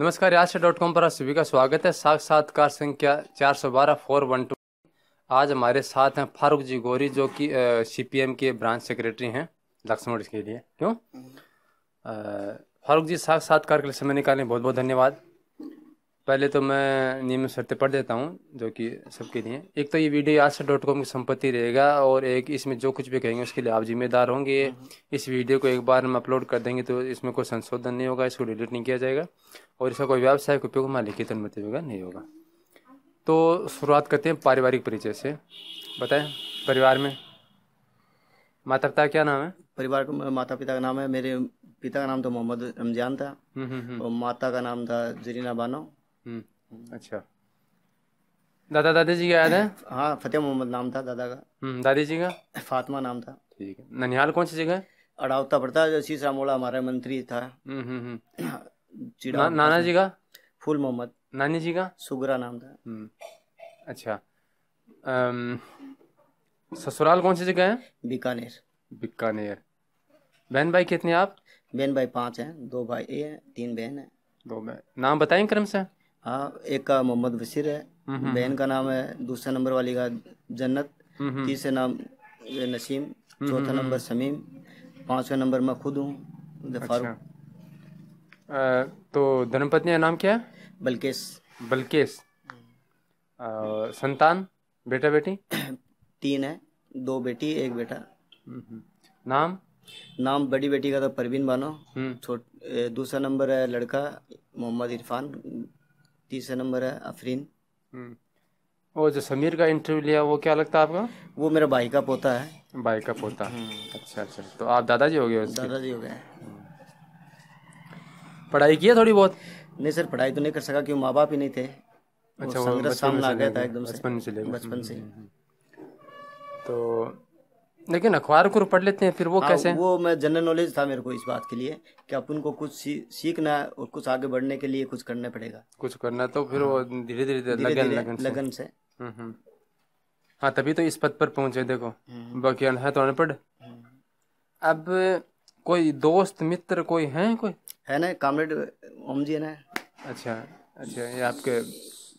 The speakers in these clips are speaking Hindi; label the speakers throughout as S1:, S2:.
S1: नमस्कार आज डॉट कॉम पर आप सभी का स्वागत है साक्षात्कार संख्या चार सौ बारह फोर वन टू आज हमारे साथ हैं फारूक जी गोरी जो कि सीपीएम के ब्रांच सेक्रेटरी हैं लक्ष्मण के लिए क्यों फारूक जी साक्षात्कार के लिए समय निकालने बहुत बहुत धन्यवाद पहले तो मैं नियम शर्तें पढ़ देता हूँ जो कि सबके लिए एक तो ये वीडियो आशा डॉट कॉम की संपत्ति रहेगा और एक इसमें जो कुछ भी कहेंगे उसके लिए आप जिम्मेदार होंगे इस वीडियो को एक बार हम अपलोड कर देंगे तो इसमें कोई संशोधन नहीं होगा इसको डिलीट नहीं किया जाएगा और इसका कोई व्यावसायिक उपयोग हमारे लिखित अनुमति मतलब होगा नहीं होगा तो शुरुआत करते हैं पारिवारिक परिचय से बताएं परिवार में माता पिता क्या नाम है परिवार का
S2: माता पिता का नाम है मेरे पिता का नाम तो मोहम्मद रमजान था हम्म, हम्म, हम्म। और माता का नाम था जरीना बानो
S1: हम्म। अच्छा दादा दादी जी का याद है
S2: हाँ फतेह मोहम्मद नाम था दादा का
S1: हम्म, दादी जी का
S2: फातिमा नाम था
S1: ठीक है ननिहाल कौन सी जगह
S2: अड़ावता पड़ता है शीश रामोड़ा हमारा मंत्री था
S1: हम्म, ना, नाना जी का फूल मोहम्मद नानी जी का सुगरा नाम था अच्छा ससुराल कौन सी जगह है बीकानेर बीकानेर बहन भाई कितने आप बहन भाई पांच हैं दो भाई है तीन बहन है दो बहन नाम बताएं क्रम से
S2: हाँ एक का मोहम्मद बशीर है हम्म, हम्म, बहन हम्म। का नाम है दूसरे नंबर वाली का जन्नत तीसरे नाम नसीम चौथा नंबर शमीम पांचवा नंबर मैं खुद हूँ अच्छा।
S1: तो धर्मपत्नी का नाम क्या है बल्केश बल्केश संतान बेटा बेटी
S2: तीन है दो बेटी एक बेटा नाम नाम बड़ी बेटी का था तो परवीन बानो छोट दूसरा नंबर है लड़का मोहम्मद इरफान तीसरा नंबर है अफरीन
S1: और हम्म। जो समीर का इंटरव्यू लिया वो क्या लगता है आपका वो मेरा भाई का पोता है भाई का पोता हम्म। अच्छा अच्छा तो आप दादाजी हो गए दादाजी हो गए हम्म। पढ़ाई किया थोड़ी बहुत नहीं सर
S2: पढ़ाई तो नहीं कर सका क्योंकि माँ बाप ही नहीं थे अच्छा सामने आ गया था एकदम बचपन से बचपन से
S1: तो लेकिन अखबार को पढ़ लेते हैं फिर वो आ, हाँ, कैसे वो मैं
S2: जनरल नॉलेज था मेरे को इस बात के लिए कि अपन को कुछ सीखना है और कुछ आगे बढ़ने के लिए कुछ करना
S1: पड़ेगा कुछ करना तो फिर वो हाँ। धीरे धीरे लगन लगन से, लगन से। हाँ तभी तो इस पद पर पहुंचे देखो हम्म। बाकी है तो अनपढ़ हम्म। अब कोई दोस्त मित्र कोई है कोई है ना कामरेड ओम जी है ना अच्छा
S2: अच्छा ये आपके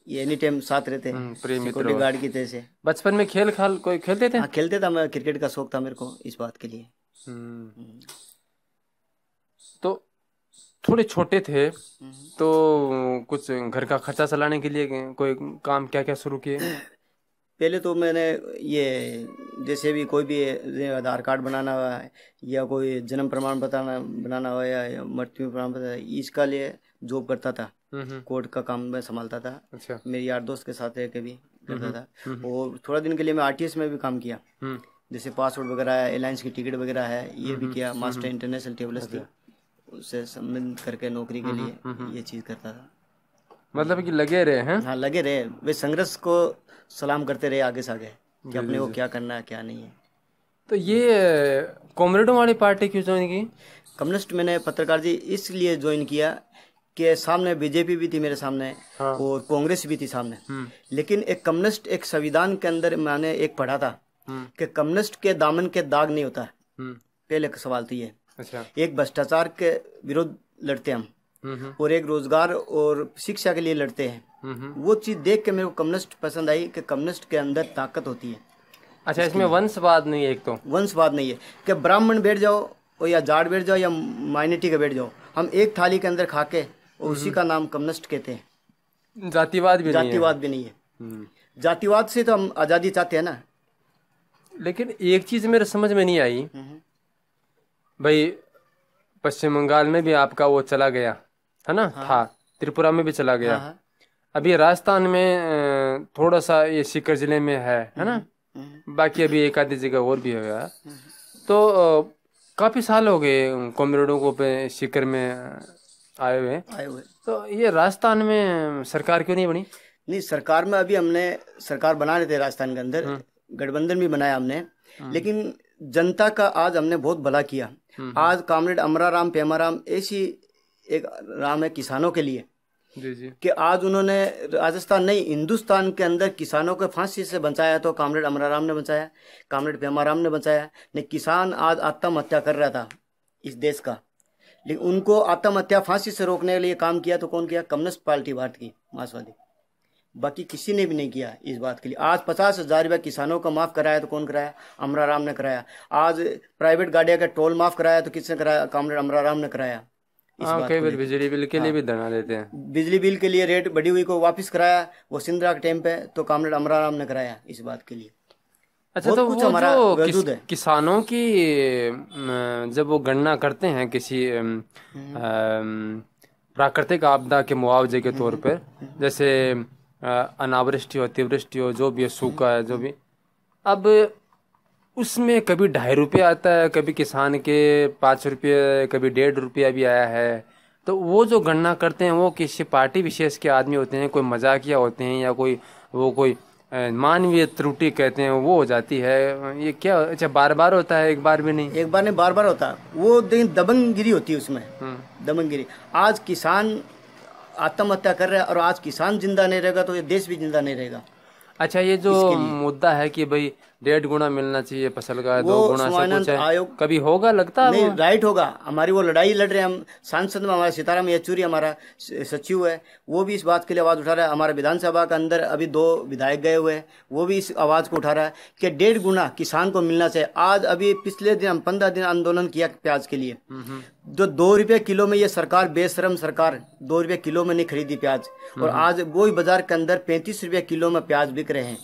S2: ये एनी टाइम साथ रहते हम्म, गार्ड की तरह से बचपन में खेल खाल कोई हाँ, खेलते थे खेलते था मैं क्रिकेट का शौक था मेरे को इस बात के लिए
S1: हम्म। हम्म। तो थोड़े छोटे थे तो कुछ घर का खर्चा चलाने के लिए कोई काम क्या क्या शुरू किए पहले तो
S2: मैंने ये जैसे भी कोई भी आधार कार्ड बनाना हुआ है या कोई जन्म प्रमाण बताना बनाना हुआ या मृत्यु प्रमाण पत्र इसका लिए जॉब करता था कोर्ट का काम मैं संभालता था अच्छा। मेरे यार दोस्त के साथ रह के भी करता था और थोड़ा दिन के लिए मैं आरटीएस में भी काम किया हम्म। जैसे पासपोर्ट वगैरह है एयरलाइंस की टिकट वगैरह है ये भी किया मास्टर इंटरनेशनल टेबल्स थी उससे संबंधित करके नौकरी के लिए ये चीज़ करता था मतलब कि लगे रहे हैं हाँ लगे रहे वे संघर्ष को सलाम करते रहे आगे से आगे कि अपने को क्या करना है क्या नहीं है
S1: तो ये कॉमरेडों वाली पार्टी क्यों
S2: ज्वाइन की कम्युनिस्ट मैंने पत्रकार जी इसलिए ज्वाइन किया के सामने बीजेपी भी थी मेरे सामने हाँ। और कांग्रेस भी थी सामने हम्म। लेकिन एक कम्युनिस्ट एक संविधान के अंदर मैंने एक पढ़ा था हम्म। कि कम्युनिस्ट के दामन के दाग नहीं होता है हम्म। पहले सवाल थी तो ये अच्छा। एक भ्रष्टाचार के विरुद्ध लड़ते हम और एक रोजगार और शिक्षा के लिए लड़ते हैं वो चीज देख के मेरे को कम्युनिस्ट पसंद आई कि कम्युनिस्ट के अंदर ताकत होती है अच्छा इसमें वंशवाद नहीं है एक तो वंशवाद नहीं है कि ब्राह्मण बैठ जाओ या जाट बैठ जाओ या माइनॉरिटी का बैठ जाओ हम एक थाली के अंदर खा के और उसी हम्म। का नाम कम्युनिस्ट कहते हैं जातिवाद भी जातिवाद भी नहीं है हम्म। जातिवाद से तो हम आज़ादी चाहते हैं ना
S1: लेकिन एक चीज़ मेरे समझ में नहीं आई हम्म, भाई पश्चिम बंगाल में भी आपका वो चला गया है ना हाँ। था त्रिपुरा में भी चला गया हाँ।, हाँ। अभी राजस्थान में थोड़ा सा ये सीकर जिले में है है ना बाकी अभी एक आधी जगह और भी हो गया तो काफ़ी साल हो गए कॉमरेडो को सीकर में आए हुए आए हुए तो ये राजस्थान
S2: में सरकार क्यों नहीं बनी नहीं सरकार में अभी हमने सरकार बना रहे थे राजस्थान के अंदर हम्म। गठबंधन भी बनाया हमने हम्म। लेकिन जनता का आज हमने बहुत भला किया हम्म। आज कामरेड पेमा पेमाराम ऐसी एक राम है किसानों के लिए जी जी कि आज उन्होंने राजस्थान नहीं हिंदुस्तान के अंदर किसानों को फांसी से बचाया तो कामरेड अमराराम ने बचाया कामरेड पेमाराम ने बचाया नहीं किसान आज आत्महत्या कर रहा था इस देश का लेकिन उनको आत्महत्या फांसी से रोकने के लिए काम किया तो कौन किया कम्युनिस्ट पार्टी भारत की मार्क्सवादी बाकी किसी ने भी नहीं किया इस बात के लिए आज पचास हज़ार रुपया किसानों को माफ़ कराया तो कौन कराया अमराराम ने कराया आज प्राइवेट गाड़िया का टोल माफ़ कराया तो किसने कराया कामरेड अमराराम ने कराया हाँ, कई बार
S1: बिजली बिल के लिए हाँ। भी धरना देते हैं बिजली
S2: बिल के लिए रेट बढ़ी हुई को वापस कराया वो सिंधरा के टाइम पे तो कामरेड अमराराम ने कराया इस बात के लिए
S1: अच्छा तो कुछ वो हमारा जो किस, है। किसानों की जब वो गणना करते हैं किसी हम्म। प्राकृतिक आपदा के मुआवजे के तौर हम्म। पर जैसे अनावृष्टि हो अतिवृष्टि हो जो भी है सूखा है जो भी अब उसमें कभी ढाई रुपये आता है कभी किसान के पाँच रुपये कभी डेढ़ रुपया भी आया है तो वो जो गणना करते हैं वो किसी पार्टी विशेष के आदमी होते हैं कोई मजाकिया होते हैं या कोई वो कोई मानवीय त्रुटि कहते हैं वो हो जाती है ये क्या अच्छा बार बार होता है एक बार भी नहीं एक बार नहीं बार बार होता
S2: वो लेकिन दबंगगिरी होती है उसमें हम्म। दबंगगिरी आज किसान आत्महत्या कर रहे हैं और आज किसान जिंदा नहीं रहेगा तो ये देश भी जिंदा नहीं रहेगा
S1: अच्छा ये जो मुद्दा है कि भाई डेढ़ गुना मिलना चाहिए फसल का दो गुना से कुछ है आयोग कभी होगा लगता है
S2: राइट होगा हमारी वो लड़ाई लड़ रहे हैं हम सांसद में हमारा सीताराम येचूरी हमारा सचिव है वो भी इस बात के लिए आवाज़ उठा रहा है हमारे विधानसभा के अंदर अभी दो विधायक गए हुए हैं वो भी इस आवाज़ को उठा रहा है कि डेढ़ गुना किसान को मिलना चाहिए आज अभी पिछले दिन हम पंद्रह दिन आंदोलन किया प्याज के लिए हम्म, हम्म। जो दो रुपये किलो में ये सरकार बेशरम सरकार दो रुपये किलो में नहीं खरीदी प्याज और हम्म, आज वो बाजार के अंदर पैंतीस रुपये किलो में प्याज बिक रहे हैं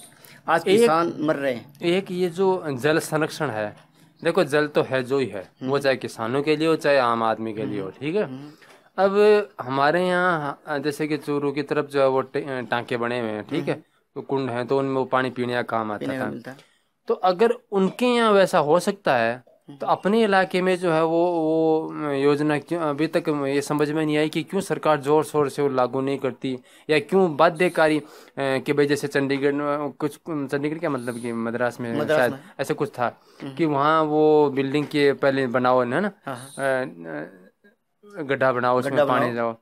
S2: आज किसान मर रहे
S1: हैं एक ये जो जल संरक्षण है देखो जल तो है जो ही है वो हम्म। चाहे किसानों के लिए हो चाहे आम आदमी के लिए हो हम्म। ठीक है हम्म। अब हमारे यहाँ जैसे कि चूरू की तरफ जो है वो टांके बने हुए हैं ठीक है तो कुंड है तो उनमें वो पानी पीने का काम आता था तो अगर उनके यहाँ वैसा हो सकता है तो अपने इलाके में जो है वो वो योजना क्यों अभी तक ये समझ में नहीं आई कि क्यों सरकार ज़ोर शोर से वो लागू नहीं करती या क्यों बाध्यकारी कि भाई जैसे चंडीगढ़ में कुछ चंडीगढ़ क्या मतलब कि मद्रास में मद्रास शायद में। ऐसा कुछ था हम्म। कि वहाँ वो बिल्डिंग के पहले बनाओ है ना हाँ, हाँ। गड्ढा बनाओ उसमें पानी जाओ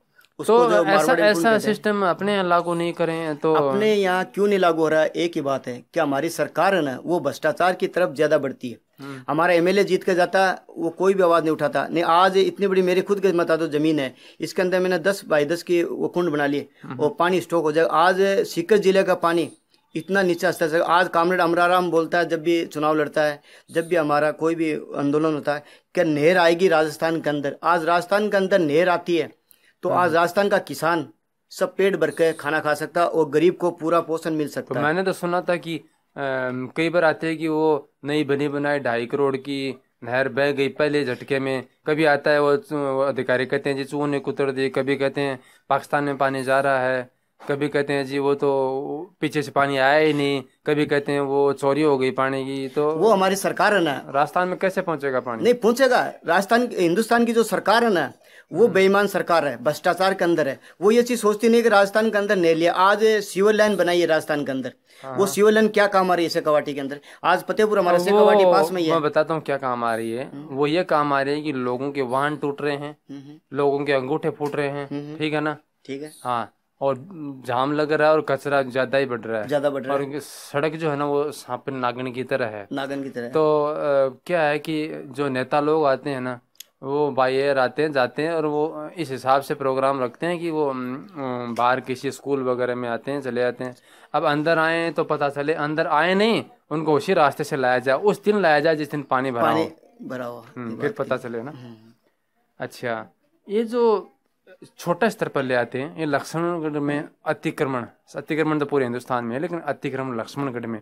S1: तो ऐसा ऐसा सिस्टम अपने लागू नहीं करें तो अपने
S2: यहाँ क्यों नहीं लागू हो रहा है एक ही बात है कि हमारी सरकार है ना वो भ्रष्टाचार की तरफ ज्यादा बढ़ती है हम्म। हमारा एमएलए जीत के जाता वो कोई भी आवाज़ नहीं उठाता नहीं आज इतनी बड़ी मेरी खुद के मतलब तो ज़मीन है इसके अंदर मैंने दस बाई दस की वो कुंड बना लिए हम्म। और पानी स्टॉक हो जाए आज सीकर जिले का पानी इतना नीचा स्तर से आज कामरेड अमराराम बोलता है जब भी चुनाव लड़ता है जब भी हमारा कोई भी आंदोलन होता है क्या नहर आएगी राजस्थान के अंदर आज राजस्थान के अंदर नहर आती है तो आज हम्म। राजस्थान का किसान सब पेट भर के खाना खा सकता और गरीब को पूरा पोषण मिल सकता तो मैंने
S1: तो सुना था कि कई बार आते हैं कि वो नई बनी बनाई ढाई करोड़ की नहर बह गई पहले झटके में कभी आता है वो अधिकारी कहते हैं जी चूने कुतर दिए कभी कहते हैं पाकिस्तान में पानी जा रहा है कभी कहते हैं जी वो तो पीछे से पानी आया ही नहीं कभी कहते हैं वो चोरी हो गई पानी की तो वो हमारी सरकार है ना राजस्थान में कैसे पहुंचेगा पानी नहीं पहुंचेगा राजस्थान
S2: हिंदुस्तान की जो सरकार है ना वो हाँ। बेईमान सरकार है भ्रष्टाचार के अंदर है वो ये चीज सोचती नहीं कि राजस्थान के अंदर नहीं लिया आज सीवर लाइन बनाई है राजस्थान के अंदर हाँ। वो सीवर लाइन क्या काम आ रही है शेखावाटी के अंदर आज फतेहपुर हमारे शेखावाटी पास में ही है मैं
S1: बताता हूँ क्या काम आ रही है हाँ। वो ये काम आ रही है कि लोगों के वाहन टूट रहे हैं हम्म, हम्म। लोगों के अंगूठे फूट रहे हैं हम्म, ठीक है ना ठीक है हाँ और जाम लग रहा है और कचरा ज्यादा ही बढ़ रहा है ज्यादा बढ़ रहा है और सड़क जो है ना वो सांप नागन की तरह है
S2: नागन की तरह तो
S1: आ, क्या है कि जो नेता लोग आते हैं ना वो बाई एयर आते हैं जाते हैं और वो इस हिसाब से प्रोग्राम रखते हैं कि वो बाहर किसी स्कूल वगैरह में आते हैं चले जाते हैं अब अंदर आए तो पता चले अंदर आए नहीं उनको उसी रास्ते से लाया जाए उस दिन लाया जाए जिस दिन पानी भरा हो भरा हुआ हम्म, फिर पता चले ना हम्म। अच्छा ये जो छोटा स्तर पर ले आते हैं ये लक्ष्मणगढ़ में अतिक्रमण अतिक्रमण तो पूरे हिंदुस्तान में है लेकिन अतिक्रमण लक्ष्मणगढ़ में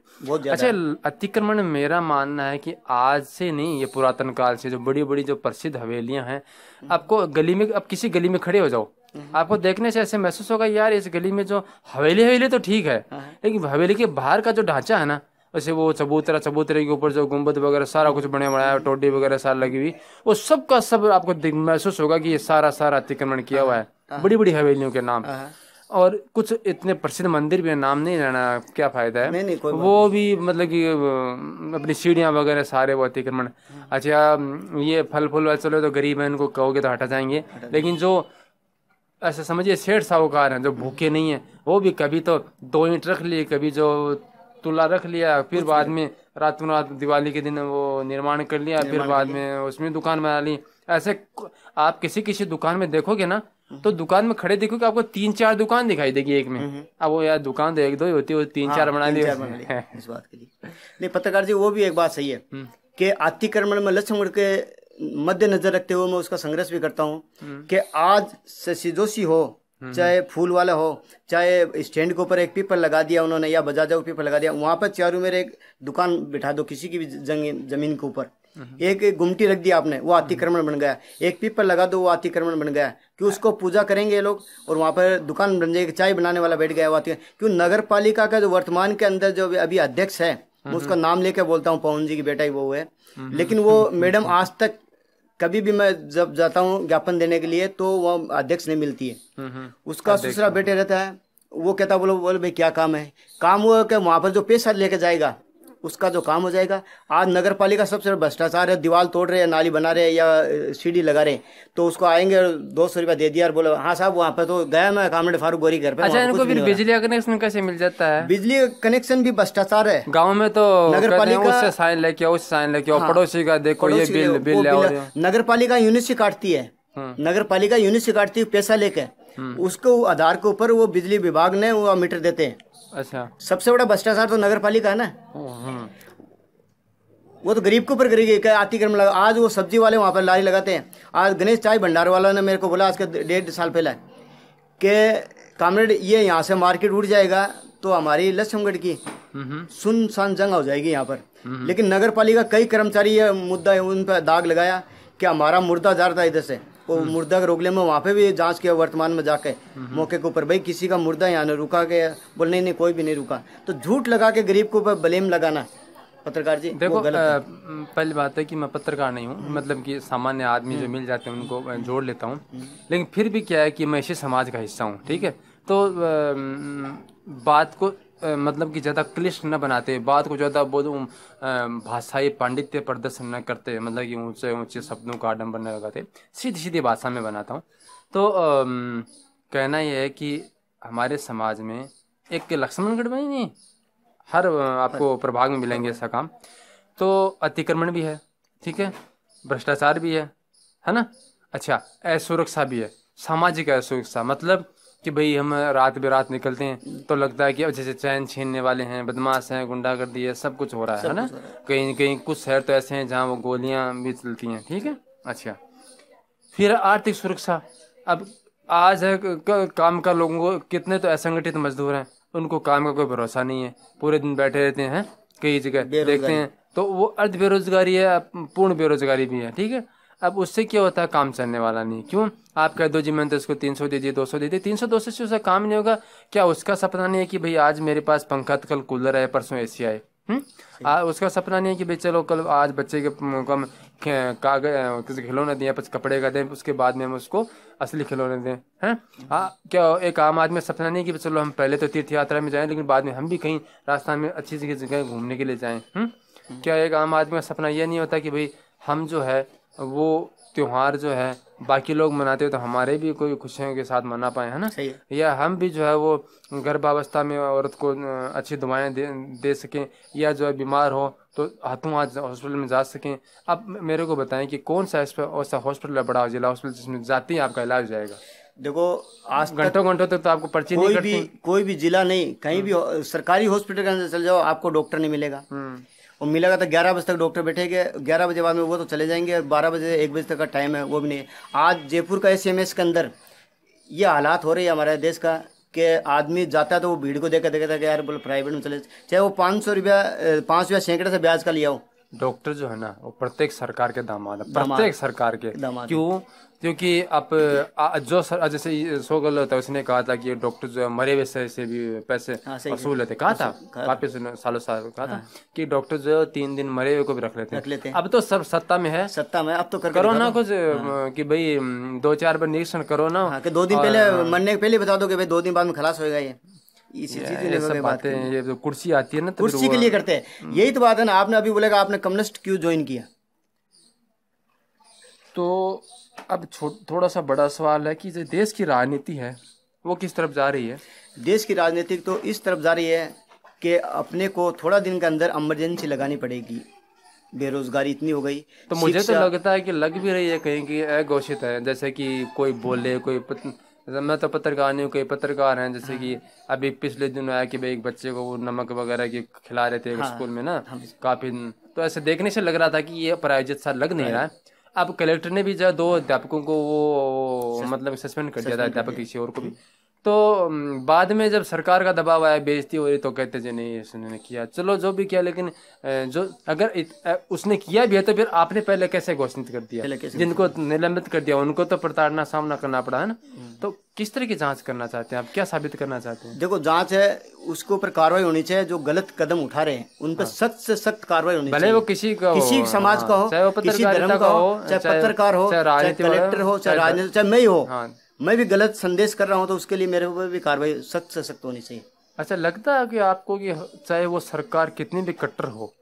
S1: अच्छा अतिक्रमण मेरा मानना है कि आज से नहीं ये पुरातन काल से जो बड़ी बड़ी जो प्रसिद्ध हवेलियां हैं आपको गली में आप किसी गली में खड़े हो जाओ आपको देखने से ऐसे महसूस होगा यार इस गली में जो हवेली हवेली तो ठीक है हाँ। लेकिन हवेली के बाहर का जो ढांचा है ना वैसे वो चबूतरा चबूतरे के ऊपर जो गुम्बद वगैरह सारा कुछ बने बनाया टोडी वगैरह सारा लगी हुई वो सब का सब आपको महसूस होगा कि ये सारा सारा अतिक्रमण किया हुआ है हाँ, हाँ। बड़ी बड़ी हवेलियों के नाम हाँ, और कुछ इतने प्रसिद्ध मंदिर भी नाम नहीं रहना क्या फायदा है नहीं, नहीं, कोई वो भी मतलब कि अपनी सीढ़ियाँ वगैरह सारे वो अतिक्रमण अच्छा ये फल फूल चलो तो गरीब है उनको कहोगे तो हटा जाएंगे लेकिन जो ऐसा समझिए सेठ साहूकार हैं जो भूखे नहीं है वो भी कभी तो दो इंट रख लिए कभी जो तुला रख लिया फिर बाद में रात में रात दिवाली के दिन वो निर्माण कर लिया फिर बाद में उसमें दुकान बना ली ऐसे आप किसी किसी दुकान में देखोगे ना तो दुकान में खड़े देखोगे आपको तीन चार दुकान दिखाई देगी एक में अब वो यार दुकान तो एक दो ही होती है तीन हाँ, चार बना ली इस बात के लिए
S2: नहीं पत्रकार जी वो भी एक बात सही है हम्म। कि अतिक्रमण में लक्ष्मण के मद्देनजर रखते हुए मैं उसका संघर्ष भी करता हूँ हम्म। कि आज शशि जोशी हो हम्म, हम्म। चाहे फूल वाला हो चाहे स्टैंड के ऊपर एक पीपल लगा दिया उन्होंने या बजाजा को पीपल लगा दिया वहाँ पर चारों मेरे एक दुकान बिठा दो किसी की भी जमीन के ऊपर हम्म, एक गुमटी रख दिया आपने वो अतिक्रमण बन गया एक पीपल लगा दो वो अतिक्रमण बन गया क्यों उसको पूजा करेंगे लोग और वहाँ पर दुकान बन जाएगी चाय बनाने वाला बैठ गया वो क्यों नगर पालिका का जो वर्तमान के अंदर जो अभी अध्यक्ष है मैं उसका नाम लेके बोलता हूँ पवन जी की बेटा ही वो है लेकिन वो मैडम आज तक कभी भी मैं जब जाता हूँ ज्ञापन देने के लिए तो वह अध्यक्ष नहीं मिलती है हम्म, हम्म। उसका दूसरा बेटे रहता है वो कहता बोलो बोलो भाई क्या काम है काम वो कि वहाँ पर जो पेशा लेके जाएगा उसका जो काम हो जाएगा आज नगर पालिका सबसे भ्रष्टाचार है दीवार तोड़ रहे हैं नाली बना रहे हैं या सीढ़ी लगा रहे हैं तो उसको आएंगे और दो सौ रुपया दे दिया और बोला हाँ साहब वहाँ पे तो गया मैं कामरेड फारूक गोरी
S1: घर पर अच्छा इनको फिर बिजली कनेक्शन कैसे मिल जाता है बिजली कनेक्शन भी भ्रष्टाचार है गाँव में तो नगर पालिका साइन लेके उस साइन लेके हाँ। पड़ोसी का देखो ये बिल बिल
S2: नगर पालिका यूनिट से काटती है हाँ। नगर पालिका यूनिट से काटती है पैसा लेकर हाँ। उसको आधार के ऊपर वो बिजली विभाग ने वो मीटर देते हैं अच्छा सबसे बड़ा भ्रष्टाचार तो नगर पालिका है ना हम्म। वो तो गरीब के ऊपर करेगी अतिक्रम लगा आज वो सब्जी वाले वहाँ पर लारी लगाते हैं आज गणेश चाय भंडार वाला ने मेरे को बोला आज के डेढ़ साल पहले के कामरेड ये यहाँ से मार्केट उठ जाएगा तो हमारी लक्ष्मगढ़ की हम्म। सुनसान जंग हो जाएगी यहाँ पर हम्म। लेकिन नगर पालिका कई कर्मचारी ये मुद्दा उन पर दाग लगाया कि हमारा मुर्दा जा रहा था इधर से वो हम्म। मुर्दा का रोक लिया मैं वहाँ पे भी जांच किया वर्तमान में जाके हम्म। मौके के ऊपर भाई किसी का मुर्दा यहाँ रुका गया बोल नहीं नहीं कोई भी नहीं रुका तो झूठ लगा के गरीब के ऊपर ब्लेम लगाना पत्रकार जी देखो
S1: पहली बात है कि मैं पत्रकार नहीं हूँ हम्म। मतलब कि सामान्य आदमी जो मिल जाते हैं उनको जोड़ लेता हूँ लेकिन फिर भी क्या है कि मैं इसी समाज का हिस्सा हूँ ठीक है तो बात को मतलब कि ज़्यादा क्लिष्ट न बनाते बात को ज़्यादा बोलूँ भाषाई पांडित्य प्रदर्शन न करते मतलब कि ऊंचे ऊंचे शब्दों का आडम्बर न लगाते सीधी सीधी भाषा में बनाता हूँ तो आ, कहना यह है कि हमारे समाज में एक लक्ष्मणगढ़ में ही नहीं हर आपको अच्छा। प्रभाग में मिलेंगे ऐसा काम तो अतिक्रमण भी है ठीक है भ्रष्टाचार भी है है ना अच्छा असुरक्षा भी है सामाजिक असुरक्षा मतलब कि भाई हम रात बेरात निकलते हैं तो लगता है कि अब जैसे चैन छीनने वाले हैं बदमाश हैं गुंडागर्दी है सब कुछ हो रहा है ना कहीं कहीं कुछ शहर तो ऐसे हैं जहाँ वो गोलियाँ भी चलती हैं ठीक है अच्छा फिर आर्थिक सुरक्षा अब आज है काम का लोगों को कितने तो असंगठित मजदूर हैं उनको काम का कोई भरोसा नहीं है पूरे दिन बैठे रहते हैं कई जगह देखते हैं तो वो अर्ध बेरोजगारी है पूर्ण बेरोजगारी भी है ठीक है अब उससे क्या होता है काम चलने वाला नहीं क्यों आप कह दो जी मैंने तो इसको तीन सौ दे दिए दो सौ दे दिए तीन सौ दो सौ से उसका काम नहीं होगा क्या उसका सपना नहीं है कि भाई आज मेरे पास पंखा तो कल कूलर आए परसों ए सी आए उसका सपना नहीं है कि भाई चलो कल आज बच्चे के कम कागज किसी खिलौना दें कुछ कपड़े का दें उसके बाद में हम उसको असली खिलौने दें हैं क्या एक आम आदमी सपना नहीं है कि चलो हम पहले तो तीर्थ यात्रा में जाएं लेकिन बाद में हम भी कहीं राजस्थान में अच्छी जगह जगह घूमने के लिए जाएं क्या एक आम आदमी का सपना यह नहीं होता कि भाई हम जो है वो त्यौहार जो है बाकी लोग मनाते हो तो हमारे भी कोई खुशियों के साथ मना पाए है ना सही है या हम भी जो है वो गर्भावस्था में औरत को अच्छी दवाएं दे दे सकें या जो है बीमार हो तो हाथों हाथ हॉस्पिटल में जा सकें आप मेरे को बताएं कि कौन सा ऐसा हॉस्पिटल है बड़ा जिला हॉस्पिटल जिसमें जाते ही आपका इलाज हो जाएगा देखो आज घंटों घंटों तक तो आपको पर्ची कोई नहीं भी
S2: कोई भी जिला नहीं कहीं हम्म। भी सरकारी हॉस्पिटल के अंदर चल जाओ आपको डॉक्टर नहीं मिलेगा हम्म। और मिला गया तो ग्यारह बजे तक डॉक्टर बैठे गए ग्यारह बजे बाद में वो तो चले जाएंगे और बारह बजे एक बजे तक का टाइम है वो भी नहीं आज जयपुर का एस के अंदर ये हालात हो रही है हमारे देश का कि आदमी जाता तो वो भीड़ को देखा देखा था कि यार बोले प्राइवेट में चले चाहे वो पाँच सौ रुपया पाँच रुपया
S1: सैकड़े से ब्याज का लिया हो डॉक्टर जो है ना वो प्रत्येक सरकार के दामाद प्रत्येक सरकार के क्यों क्योंकि आप जो सर जैसे सोगल होता है उसने कहा था कि डॉक्टर जो मरे हुए सर से भी पैसे हाँ, वसूल लेते कहा था काफी सालों साल कहा था हाँ। कि डॉक्टर जो तीन दिन मरे हुए को भी रख लेते हैं अब तो सब सत्ता में है सत्ता में अब तो कर करो ना कुछ हाँ। कि भाई दो चार बार निरीक्षण करो ना कि दो दिन पहले मरने के पहले बता दो कि भाई दो दिन बाद में खलास होगा ये ये कुर्सी आती है ना तो कुर्सी के लिए करते हैं हम्म। यही
S2: तो बात है ना आपने अभी बोलेगा आपने कम्युनिस्ट क्यों ज्वाइन किया
S1: तो अब थोड़ा सा बड़ा सवाल है कि जो देश की राजनीति है वो किस तरफ जा रही
S2: है देश की राजनीति तो इस तरफ जा रही है कि अपने को थोड़ा दिन के अंदर इमरजेंसी लगानी पड़ेगी बेरोजगारी इतनी हो गई तो मुझे तो
S1: लगता है कि लग भी रही है कहीं की अघोषित है जैसे कि कोई बोले कोई पत... मैं तो पत्रकार नहीं हूँ कई पत्रकार हैं जैसे कि हाँ। अभी पिछले दिन आया कि भाई एक बच्चे को वो नमक वगैरह के खिला रहे थे हाँ, स्कूल में ना हाँ, काफी तो ऐसे देखने से लग रहा था कि ये प्रायोजित सा लग नहीं हाँ। रहा है अब कलेक्टर ने भी जो दो अध्यापकों को वो मतलब सस्पेंड कर दिया था अध्यापक किसी और को भी तो बाद में जब सरकार का दबाव आया बेजती हो रही तो कहते जी नहीं उसने किया चलो जो भी किया लेकिन जो अगर इत, उसने किया भी है तो फिर आपने पहले कैसे घोषित कर दिया जिनको निलंबित कर दिया उनको तो प्रताड़ना सामना करना पड़ा है ना हम्म। तो किस तरह की जांच करना चाहते हैं आप क्या साबित करना चाहते हैं देखो जांच है उसके ऊपर कार्रवाई होनी चाहिए जो गलत कदम उठा रहे हैं उन पर हाँ। सख्त से
S2: सख्त कार्रवाई होनी चाहिए भले वो किसी का किसी समाज का हो हाँ, चाहे वो किसी धर्म का हो चाहे पत्रकार हो चाहे कलेक्टर हो चाहे राजनीति चाहे मैं ही हो हाँ। मैं भी गलत संदेश कर रहा हूँ तो उसके लिए मेरे ऊपर भी कार्रवाई
S1: सख्त से सख्त होनी चाहिए अच्छा लगता है कि आपको कि चाहे वो सरकार कितनी भी कट्टर हो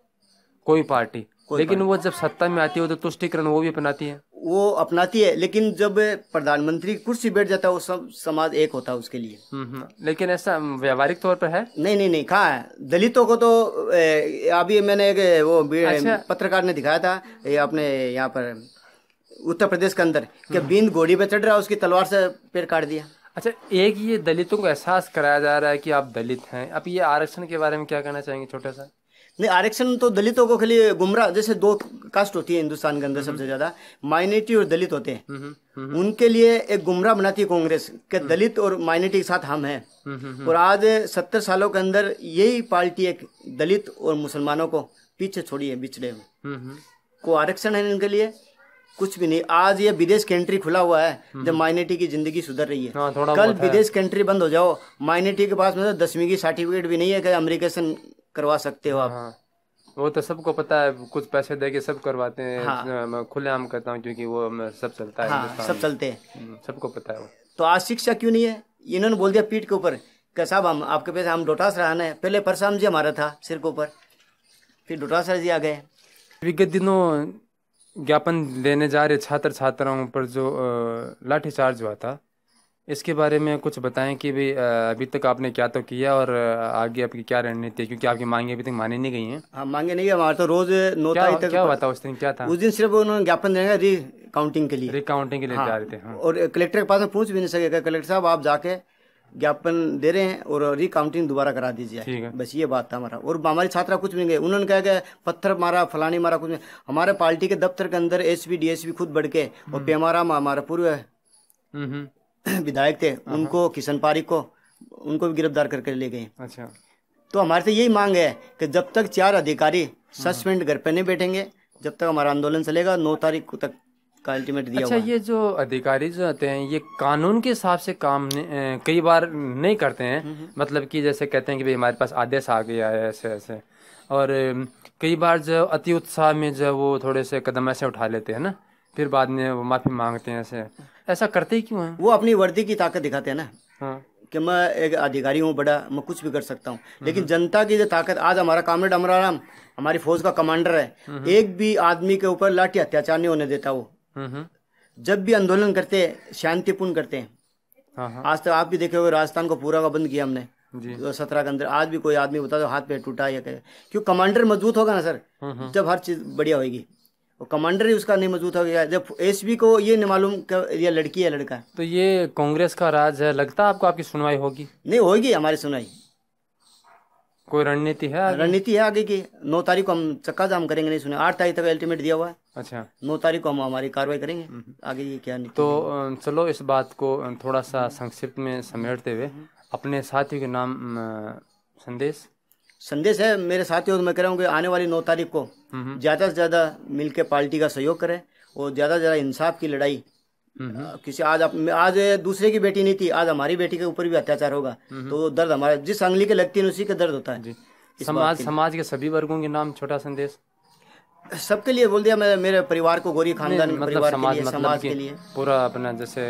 S1: कोई पार्टी कोई लेकिन वो जब सत्ता में आती है तो तुष्टिकरण वो भी अपनाती है
S2: वो अपनाती है लेकिन जब प्रधानमंत्री कुर्सी बैठ जाता है वो सब समाज एक होता है उसके लिए हम्म, हम्म। लेकिन ऐसा व्यावहारिक तौर पर है नहीं नहीं नहीं कहा है दलितों को तो अभी मैंने एक वो अच्छा। पत्रकार ने दिखाया था ये अपने यहाँ पर उत्तर प्रदेश के अंदर कि हम्म। बिंद घोड़ी पे
S1: चढ़ रहा है उसकी तलवार से पेड़ काट दिया अच्छा एक ये दलितों को एहसास कराया जा रहा है कि आप दलित हैं अब ये आरक्षण के बारे में क्या कहना चाहेंगे छोटा सा
S2: नहीं आरक्षण तो दलितों को खाली गुमराह जैसे दो कास्ट होती है हिंदुस्तान के अंदर हम्म। सबसे ज्यादा माइनॉरिटी और दलित होते हैं हम्म, उनके लिए एक गुमराह बनाती है कांग्रेस के दलित और माइनॉरिटी के साथ हम
S1: हैं और
S2: आज सत्तर सालों के अंदर यही पार्टी एक दलित और मुसलमानों को पीछे छोड़ी है बिछड़े को आरक्षण है इनके लिए कुछ भी नहीं आज ये विदेश कंट्री खुला हुआ है हम्म। जब माइनॉरिटी की जिंदगी सुधर रही है हाँ, कल विदेश कंट्री बंद हो जाओ माइनॉरिटी के पास मतलब दसवीं की
S1: सर्टिफिकेट भी नहीं है कि अमेरिकेशन करवा सकते हो आप हाँ। वो तो सबको पता है कुछ पैसे दे के सब करवाते हैं हाँ। मैं आम करता हूँ क्योंकि वो सब चलता है हाँ, सब चलते हैं हम्म, सबको पता है वो
S2: तो आज शिक्षा क्यों नहीं है इन्होंने बोल दिया पीठ के ऊपर क्या साहब हम आपके पैसे हम डोटास रहा है पहले परसाम जी हमारा था सिर के ऊपर फिर
S1: डोटासरा जी आ गए विगत दिनों ज्ञापन देने जा रहे छात्र छात्राओं पर जो लाठीचार्ज हुआ था इसके बारे में कुछ बताएं कि भाई अभी तक आपने क्या तो किया और आगे आपकी क्या रणनीति है क्योंकि आपकी मांगे अभी तक मानी नहीं गई हैं हाँ
S2: मांगे नहीं हमारे तो रोज नौ क्या, तक क्या हुआ था
S1: उस दिन क्या था उस दिन
S2: सिर्फ उन्होंने ज्ञापन देगा री काउंटिंग के लिए
S1: री काउंटिंग के लिए हाँ, जा रहे थे हाँ।
S2: और कलेक्टर के पास में पूछ भी नहीं सके कलेक्टर साहब आप जाके ज्ञापन दे रहे हैं और रिकाउंटिंग दोबारा करा दीजिए बस ये बात था हमारा और हमारे छात्रा कुछ नहीं गए उन्होंने कहा गया पत्थर मारा फलानी मारा कुछ नहीं हमारे पार्टी के दफ्तर के अंदर एस डीएसपी खुद बढ़ के और हम्म। पेमाराम हमारा पूर्व हम्म, हम्म। विधायक थे हाँ, हाँ। उनको किशन पारी को उनको भी गिरफ्तार करके ले गए अच्छा तो हमारे से यही मांग है कि जब तक चार अधिकारी हाँ। सस्पेंड घर पर नहीं बैठेंगे जब तक हमारा आंदोलन चलेगा नौ तारीख तक का अल्टीमेट दिया अच्छा हुआ।
S1: ये जो अधिकारी जो होते हैं ये कानून के हिसाब से काम कई बार नहीं करते हैं हम्म, हम्म। मतलब कि जैसे कहते हैं कि भाई हमारे पास आदेश आ गया है ऐसे ऐसे और कई बार जो अति उत्साह में जो वो थोड़े से कदम ऐसे उठा लेते हैं ना फिर बाद में वो माफ़ी मांगते हैं ऐसे ऐसा करते ही क्यों है
S2: वो अपनी वर्दी की ताकत दिखाते हैं ना हाँ कि मैं एक अधिकारी हूँ बड़ा मैं कुछ भी कर सकता हूँ हम्म, लेकिन जनता की जो ताकत आज हमारा कामरेड अमराराम हमारी फौज का कमांडर है एक भी आदमी के ऊपर लाठी अत्याचार नहीं होने देता वो हम्म, हम्म। जब भी आंदोलन करते हैं शांतिपूर्ण करते हैं हाँ, हाँ। आज तक आप भी देखे हो राजस्थान को पूरा का बंद किया हमने सत्रह के अंदर आज भी कोई आदमी बता दो हाथ पे टूटा या क्या क्यों कमांडर मजबूत होगा ना सर हम्म, जब हर चीज बढ़िया होगी और कमांडर ही उसका नहीं मजबूत होगा जब एस को ये नहीं मालूम ये लड़की है लड़का
S1: तो ये कांग्रेस का राज है लगता है आपको आपकी सुनवाई होगी नहीं होगी हमारी सुनवाई कोई रणनीति है रणनीति है आगे की नौ तारीख को
S2: हम चक्का जाम करेंगे नहीं सुने आठ तारीख तक अल्टीमेट दिया हुआ है अच्छा नौ तारीख को हम हमारी कार्रवाई करेंगे हम्म, हम्म।
S1: आगे ये क्या तो चलो इस बात को थोड़ा सा संक्षिप्त में समेटते हुए हम्म, अपने साथियों के नाम संदेश संदेश है मेरे साथियों मैं कह रहा हूँ कि आने वाली
S2: नौ तारीख को ज़्यादा से ज़्यादा मिल पार्टी का सहयोग करें और ज़्यादा से ज़्यादा इंसाफ की लड़ाई किसी आज आप, आज दूसरे की बेटी नहीं थी आज हमारी बेटी के ऊपर भी अत्याचार होगा तो दर्द हमारे जिस अंगली के लगती है उसी का दर्द होता है समाज समाज के सभी वर्गों के नाम छोटा संदेश सबके लिए बोल दिया मैं मेरे परिवार को गोरी खानदान मतलब परिवार समाज के लिए, मतलब समाज के लिए
S1: पूरा अपना जैसे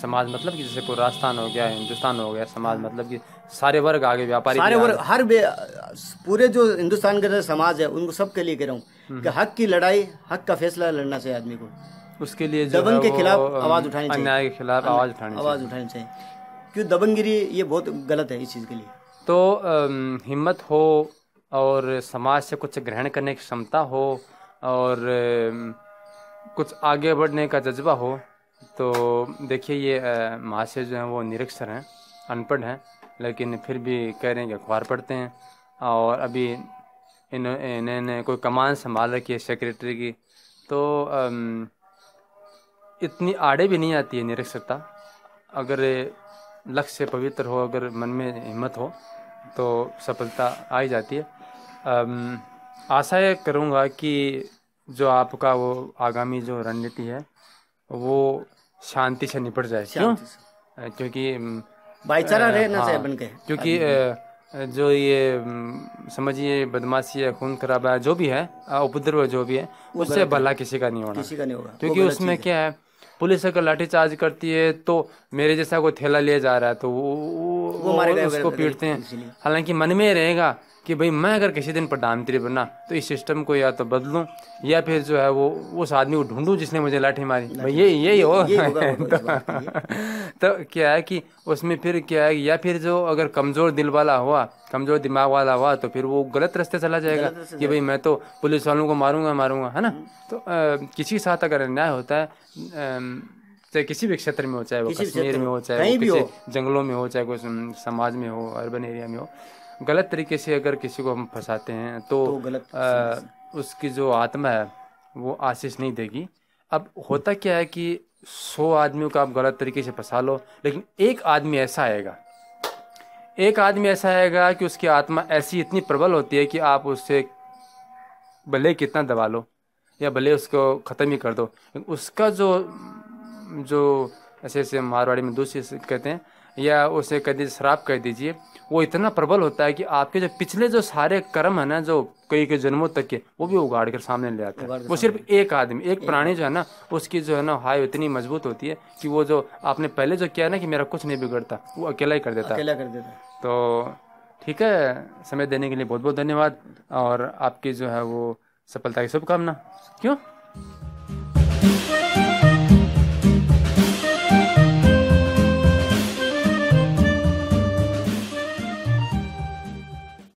S1: समाज मतलब कि जैसे पूरा राजस्थान हो गया हिंदुस्तान हो गया समाज मतलब कि सारे वर्ग आगे व्यापारी सारे वर्ग हर
S2: पूरे जो हिंदुस्तान का समाज है उनको सबके लिए कह रहा हूँ कि हम्म। हक की लड़ाई हक का फैसला लड़ना चाहिए आदमी को उसके
S1: लिए दबंग के खिलाफ आवाज उठानी चाहिए अन्याय के खिलाफ आवाज उठानी आवाज उठानी
S2: चाहिए क्यों दबंगगिरी ये बहुत गलत है इस चीज़ के लिए
S1: तो हिम्मत हो और समाज से कुछ ग्रहण करने की क्षमता हो और कुछ आगे बढ़ने का जज्बा हो तो देखिए ये महाशय जो हैं वो निरक्षर हैं अनपढ़ हैं लेकिन फिर भी कह रहे हैं कि अखबार पढ़ते हैं और अभी इन इन्होंने कोई कमान संभाल रखी है सेक्रेटरी की तो अम, इतनी आड़े भी नहीं आती है निरक्षरता अगर लक्ष्य पवित्र हो अगर मन में हिम्मत हो तो सफलता आ ही जाती है आशा ये करूँगा कि जो आपका वो आगामी जो रणनीति है वो शांति से निपट जाए क्यों क्योंकि भाईचारा रहना चाहिए हाँ, बन के क्योंकि जो ये समझिए बदमाशी है खून खराबा है जो भी है उपद्रव जो भी है उससे भला किसी का नहीं होना किसी का नहीं होगा क्योंकि उसमें क्या है पुलिस अगर लाठीचार्ज करती है तो मेरे जैसा कोई थैला ले जा रहा है तो वो, वो, वो उसको पीटते हैं हालांकि मन में रहेगा कि भाई मैं अगर किसी दिन प्रधानमंत्री बना तो इस सिस्टम को या तो बदलूं या फिर जो है वो उस आदमी को ढूंढूं जिसने मुझे लाठी मारी भाई ये यही हो तो, तो क्या है कि उसमें फिर क्या है या फिर जो अगर कमज़ोर दिल वाला हुआ कमज़ोर दिमाग वाला हुआ तो फिर वो गलत रास्ते चला जाएगा कि भाई मैं तो पुलिस वालों को मारूंगा मारूंगा है ना हम्म। तो किसी के साथ अगर अन्याय होता है चाहे किसी भी क्षेत्र में हो चाहे वो कश्मीर में हो चाहे वो किसी जंगलों में हो चाहे कोई समाज में हो अर्बन एरिया में हो गलत तरीके से अगर किसी को हम फंसाते हैं तो, तो गलत आ, उसकी जो आत्मा है वो आशीष नहीं देगी अब होता क्या है कि सौ आदमियों का आप गलत तरीके से फंसा लो लेकिन एक आदमी ऐसा आएगा एक आदमी ऐसा आएगा कि उसकी आत्मा ऐसी इतनी प्रबल होती है कि आप उससे भले कितना दबा लो या भले उसको ख़त्म ही कर दो उसका जो जो ऐसे ऐसे मारवाड़ी में दूसरी कहते हैं या उसे कह दीजिए शराब कह दीजिए वो इतना प्रबल होता है कि आपके जो पिछले जो सारे कर्म है ना जो कई के जन्मों तक के वो भी उगाड़ कर सामने ले आता है वो सिर्फ एक आदमी एक प्राणी जो है ना उसकी जो है ना हाय इतनी मजबूत होती है कि वो जो आपने पहले जो किया ना कि मेरा कुछ नहीं बिगड़ता वो अकेला ही कर देता अकेला कर देता तो ठीक है समय देने के लिए बहुत बहुत धन्यवाद और आपकी जो है वो सफलता की शुभकामना क्यों